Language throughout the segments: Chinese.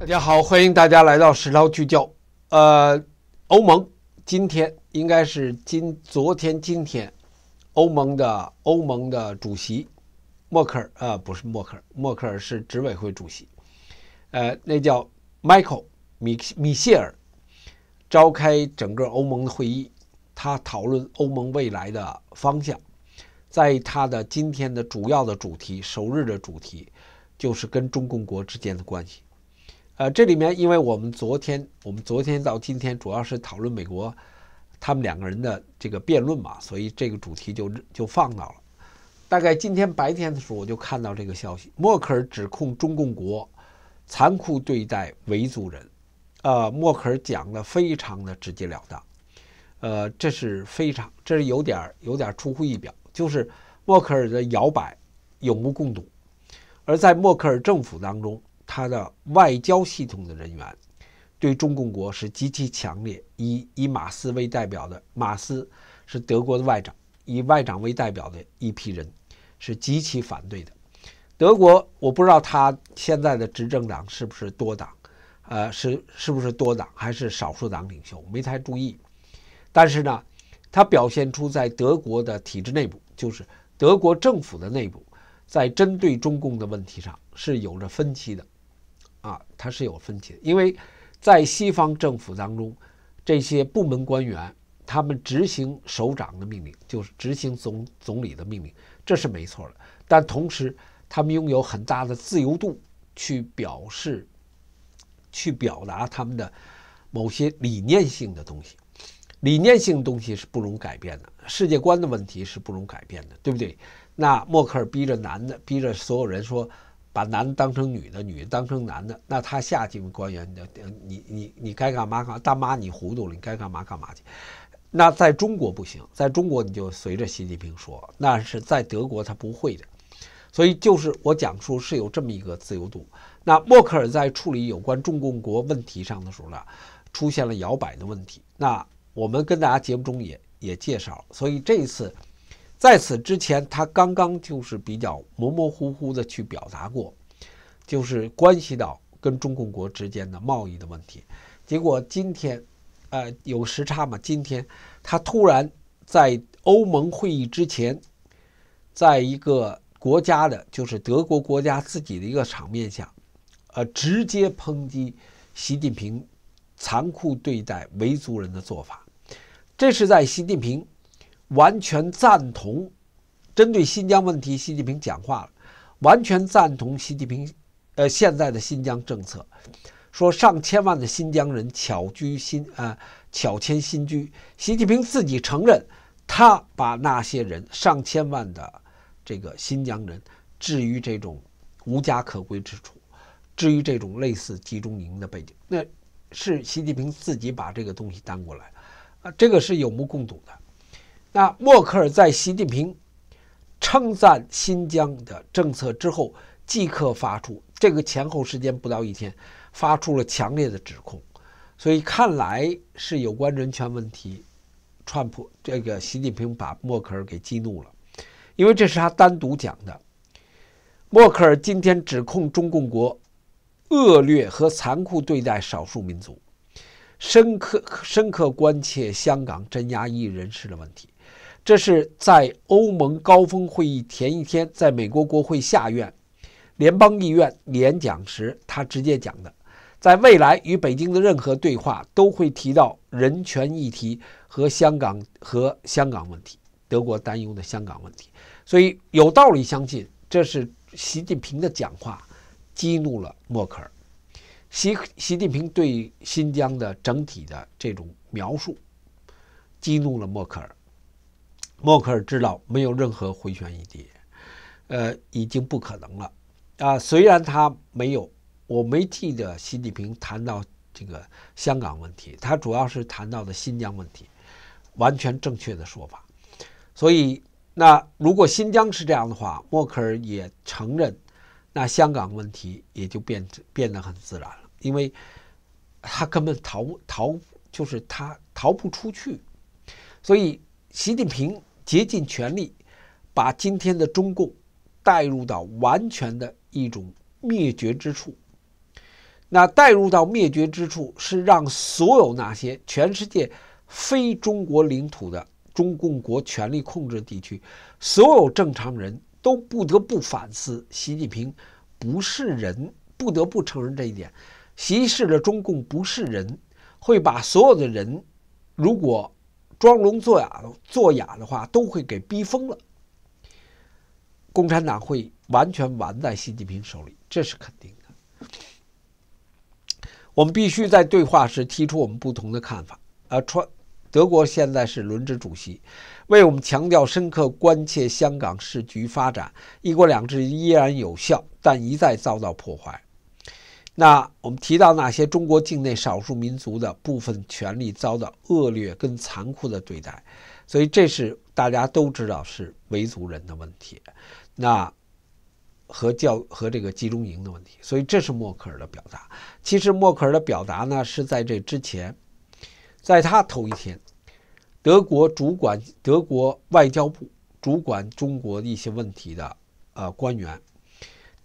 大家好，欢迎大家来到《时聊聚焦》。呃，欧盟今天应该是今昨天今天，欧盟的欧盟的主席默克尔呃，不是默克尔，默克尔是执委会主席。呃，那叫 Michael 米米歇尔，召开整个欧盟的会议，他讨论欧盟未来的方向。在他的今天的主要的主题，首日的主题就是跟中共国之间的关系。呃，这里面因为我们昨天我们昨天到今天主要是讨论美国他们两个人的这个辩论嘛，所以这个主题就就放到了。大概今天白天的时候，我就看到这个消息：默克尔指控中共国残酷对待维族人。呃，默克尔讲的非常的直截了当。呃，这是非常，这是有点有点出乎意表，就是默克尔的摇摆有目共睹。而在默克尔政府当中。他的外交系统的人员对中共国是极其强烈，以以马斯为代表的马斯是德国的外长，以外长为代表的一批人是极其反对的。德国我不知道他现在的执政党是不是多党，呃，是是不是多党还是少数党领袖没太注意，但是呢，他表现出在德国的体制内部，就是德国政府的内部，在针对中共的问题上是有着分歧的。啊，它是有分歧的，因为在西方政府当中，这些部门官员他们执行首长的命令，就是执行总总理的命令，这是没错的。但同时，他们拥有很大的自由度去表示、去表达他们的某些理念性的东西。理念性的东西是不容改变的，世界观的问题是不容改变的，对不对？那默克尔逼着男的，逼着所有人说。把男的当成女的，女的当成男的，那他下级官员你你你你该干嘛干嘛，大妈你糊涂了，你该干嘛干嘛去。那在中国不行，在中国你就随着习近平说，那是在德国他不会的。所以就是我讲说是有这么一个自由度。那默克尔在处理有关中共国问题上的时候呢，出现了摇摆的问题。那我们跟大家节目中也也介绍，所以这一次。在此之前，他刚刚就是比较模模糊糊的去表达过，就是关系到跟中共国之间的贸易的问题。结果今天，呃，有时差嘛，今天他突然在欧盟会议之前，在一个国家的，就是德国国家自己的一个场面下，呃，直接抨击习近平残酷对待维族人的做法。这是在习近平。完全赞同，针对新疆问题，习近平讲话了。完全赞同习近平，呃，现在的新疆政策。说上千万的新疆人巧居新，呃，巧迁新居。习近平自己承认，他把那些人上千万的这个新疆人置于这种无家可归之处，置于这种类似集中营的背景。那是习近平自己把这个东西担过来，啊，这个是有目共睹的。那默克尔在习近平称赞新疆的政策之后，即刻发出这个前后时间不到一天，发出了强烈的指控。所以看来是有关人权问题，川普这个习近平把默克尔给激怒了，因为这是他单独讲的。默克尔今天指控中共国恶劣和残酷对待少数民族，深刻深刻关切香港镇压异议人士的问题。这是在欧盟高峰会议前一天，在美国国会下院、联邦议院演讲时，他直接讲的。在未来与北京的任何对话，都会提到人权议题和香港和香港问题。德国担忧的香港问题，所以有道理相信，这是习近平的讲话激怒了默克尔。习习近平对新疆的整体的这种描述，激怒了默克尔。默克尔知道没有任何回旋余地，呃，已经不可能了啊！虽然他没有，我没记得习近平谈到这个香港问题，他主要是谈到的新疆问题，完全正确的说法。所以，那如果新疆是这样的话，默克尔也承认，那香港问题也就变变得很自然了，因为，他根本逃逃就是他逃不出去，所以习近平。竭尽全力，把今天的中共带入到完全的一种灭绝之处。那带入到灭绝之处，是让所有那些全世界非中国领土的中共国权力控制地区，所有正常人都不得不反思：习近平不是人，不得不承认这一点。习氏的中共不是人，会把所有的人，如果。装聋作哑、的作哑的话，都会给逼疯了。共产党会完全完在习近平手里，这是肯定的。我们必须在对话时提出我们不同的看法。啊，川德国现在是轮值主席，为我们强调深刻关切香港事局发展，一国两制依然有效，但一再遭到破坏。那我们提到那些中国境内少数民族的部分权利遭到恶劣跟残酷的对待，所以这是大家都知道是维族人的问题，那和教和这个集中营的问题，所以这是默克尔的表达。其实默克尔的表达呢是在这之前，在他头一天，德国主管德国外交部主管中国一些问题的呃官员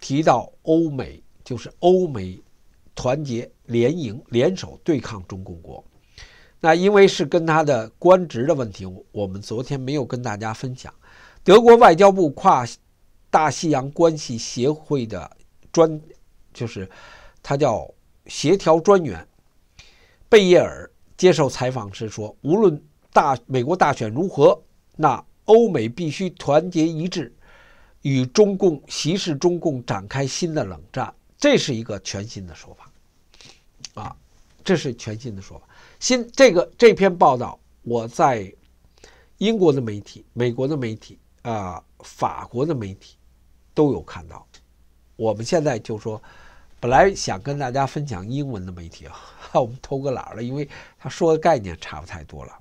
提到欧美，就是欧美。团结联营联手对抗中共国，那因为是跟他的官职的问题，我们昨天没有跟大家分享。德国外交部跨大西洋关系协会的专，就是他叫协调专员贝叶尔接受采访时说：“无论大美国大选如何，那欧美必须团结一致，与中共、歧视中共展开新的冷战。”这是一个全新的说法。啊，这是全新的说法。新这个这篇报道我在英国的媒体、美国的媒体、啊法国的媒体都有看到。我们现在就说，本来想跟大家分享英文的媒体啊，我们偷个懒了，因为他说的概念差不太多了。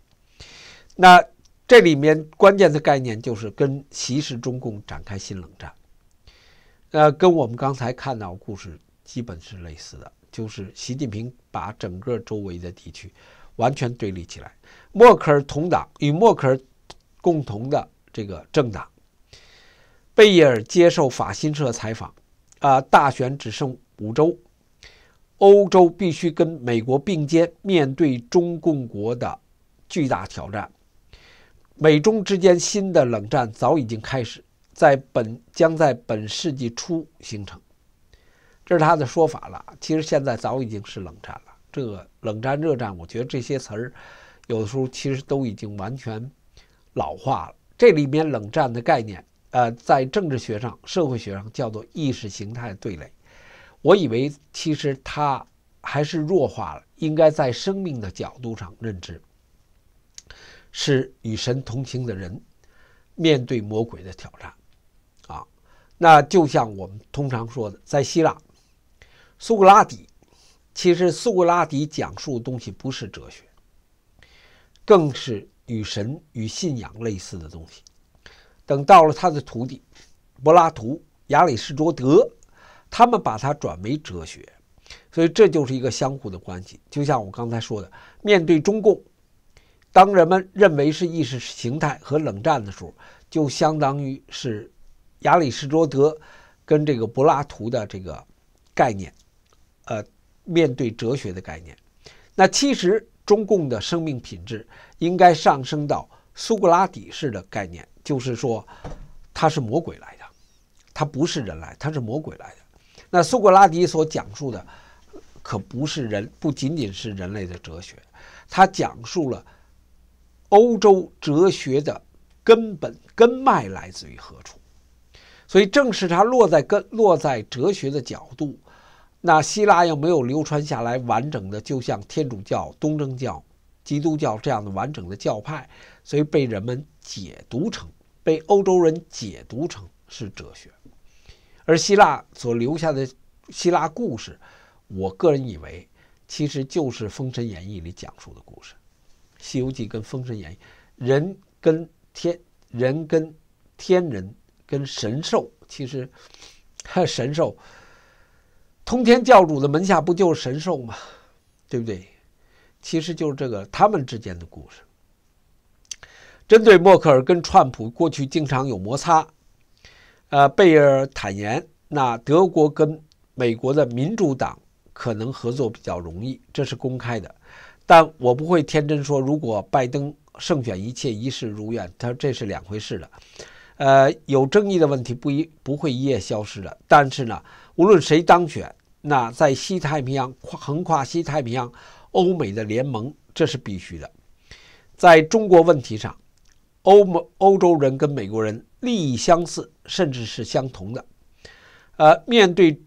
那这里面关键的概念就是跟歧视中共展开新冷战。呃，跟我们刚才看到故事基本是类似的。就是习近平把整个周围的地区完全对立起来。默克尔同党与默克尔共同的这个政党。贝叶尔接受法新社采访，啊，大选只剩五周，欧洲必须跟美国并肩面对中共国的巨大挑战。美中之间新的冷战早已经开始，在本将在本世纪初形成。这是他的说法了。其实现在早已经是冷战了。这个冷战、热战，我觉得这些词儿，有的时候其实都已经完全老化了。这里面冷战的概念，呃，在政治学上、社会学上叫做意识形态对垒。我以为其实它还是弱化了，应该在生命的角度上认知，是与神同行的人面对魔鬼的挑战啊。那就像我们通常说的，在希腊。苏格拉底，其实苏格拉底讲述的东西不是哲学，更是与神与信仰类似的东西。等到了他的徒弟柏拉图、亚里士多德，他们把它转为哲学，所以这就是一个相互的关系。就像我刚才说的，面对中共，当人们认为是意识形态和冷战的时候，就相当于是亚里士多德跟这个柏拉图的这个概念。呃，面对哲学的概念，那其实中共的生命品质应该上升到苏格拉底式的概念，就是说，他是魔鬼来的，他不是人来，他是魔鬼来的。那苏格拉底所讲述的，可不是人，不仅仅是人类的哲学，他讲述了欧洲哲学的根本根脉来自于何处。所以，正是他落在根，落在哲学的角度。那希腊又没有流传下来完整的，就像天主教、东正教、基督教这样的完整的教派，所以被人们解读成，被欧洲人解读成是哲学。而希腊所留下的希腊故事，我个人以为其实就是《封神演义》里讲述的故事，《西游记》跟《封神演义》，人跟天，人跟天人跟神兽，其实 神兽。通天教主的门下不就是神兽吗？对不对？其实就是这个他们之间的故事。针对默克尔跟川普过去经常有摩擦，呃，贝尔坦言，那德国跟美国的民主党可能合作比较容易，这是公开的。但我不会天真说，如果拜登胜选，一切一事如愿，他说这是两回事的。呃，有争议的问题不一不会一夜消失的，但是呢？无论谁当选，那在西太平洋、横跨西太平洋、欧美的联盟，这是必须的。在中国问题上，欧盟欧洲人跟美国人利益相似，甚至是相同的。呃，面对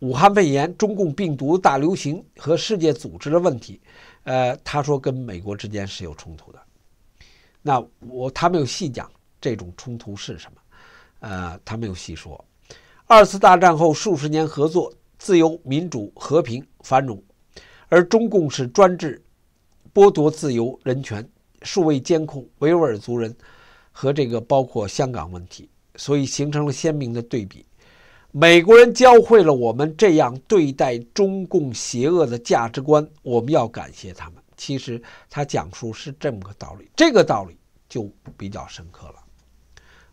武汉肺炎、中共病毒大流行和世界组织的问题，呃，他说跟美国之间是有冲突的。那我他没有细讲这种冲突是什么，呃，他没有细说。二次大战后数十年合作，自由、民主、和平、繁荣，而中共是专制，剥夺自由、人权，数位监控维吾尔族人，和这个包括香港问题，所以形成了鲜明的对比。美国人教会了我们这样对待中共邪恶的价值观，我们要感谢他们。其实他讲述是这么个道理，这个道理就比较深刻了。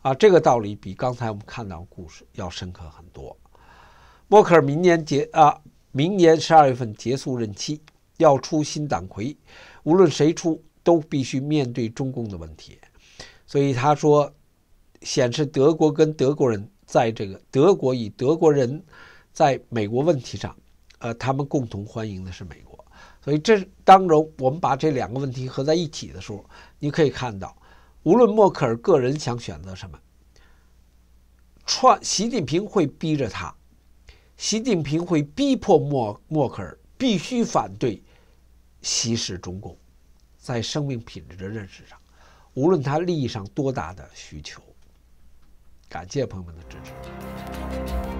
啊，这个道理比刚才我们看到故事要深刻很多。默克尔明年结啊，明年十二月份结束任期，要出新党魁，无论谁出，都必须面对中共的问题。所以他说，显示德国跟德国人在这个德国与德国人在美国问题上，呃，他们共同欢迎的是美国。所以这当中，我们把这两个问题合在一起的时候，你可以看到。无论默克尔个人想选择什么，串习近平会逼着他，习近平会逼迫默默克尔必须反对，西式中共，在生命品质的认识上，无论他利益上多大的需求。感谢朋友们的支持。